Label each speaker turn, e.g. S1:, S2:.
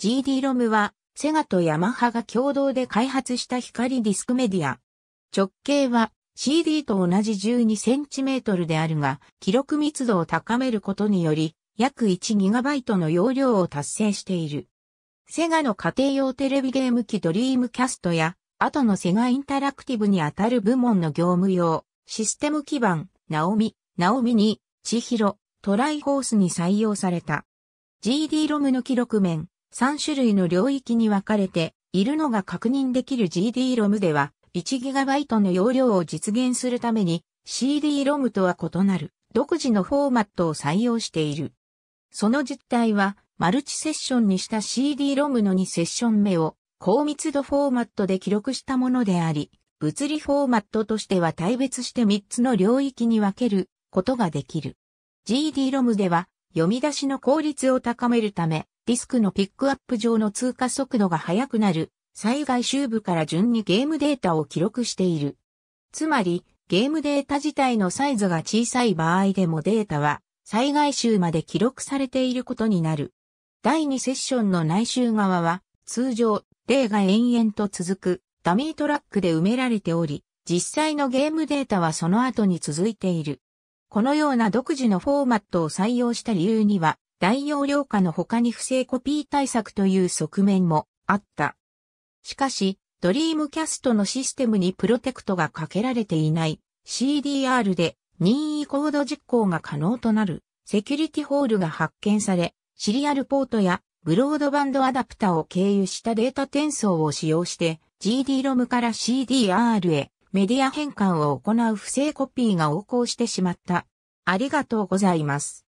S1: GD ロムは、セガとヤマハが共同で開発した光ディスクメディア。直径は CD と同じ 12cm であるが、記録密度を高めることにより、約 1GB の容量を達成している。セガの家庭用テレビゲーム機ドリームキャストや、後のセガインタラクティブにあたる部門の業務用、システム基盤、ナオミ、ナオミに、千尋、トライホースに採用された。GD ロムの記録面、3種類の領域に分かれているのが確認できる GD-ROM では 1GB の容量を実現するために CD-ROM とは異なる独自のフォーマットを採用している。その実態はマルチセッションにした CD-ROM の2セッション目を高密度フォーマットで記録したものであり、物理フォーマットとしては対別して3つの領域に分けることができる。GD-ROM では読み出しの効率を高めるため、ディスクのピックアップ上の通過速度が速くなる、災害周部から順にゲームデータを記録している。つまり、ゲームデータ自体のサイズが小さい場合でもデータは、災害周まで記録されていることになる。第2セッションの内周側は、通常、例が延々と続く、ダミートラックで埋められており、実際のゲームデータはその後に続いている。このような独自のフォーマットを採用した理由には、大容量化の他に不正コピー対策という側面もあった。しかし、ドリームキャストのシステムにプロテクトがかけられていない CDR で任意コード実行が可能となるセキュリティホールが発見され、シリアルポートやブロードバンドアダプタを経由したデータ転送を使用して GD-ROM から CDR へメディア変換を行う不正コピーが横行してしまった。ありがとうございます。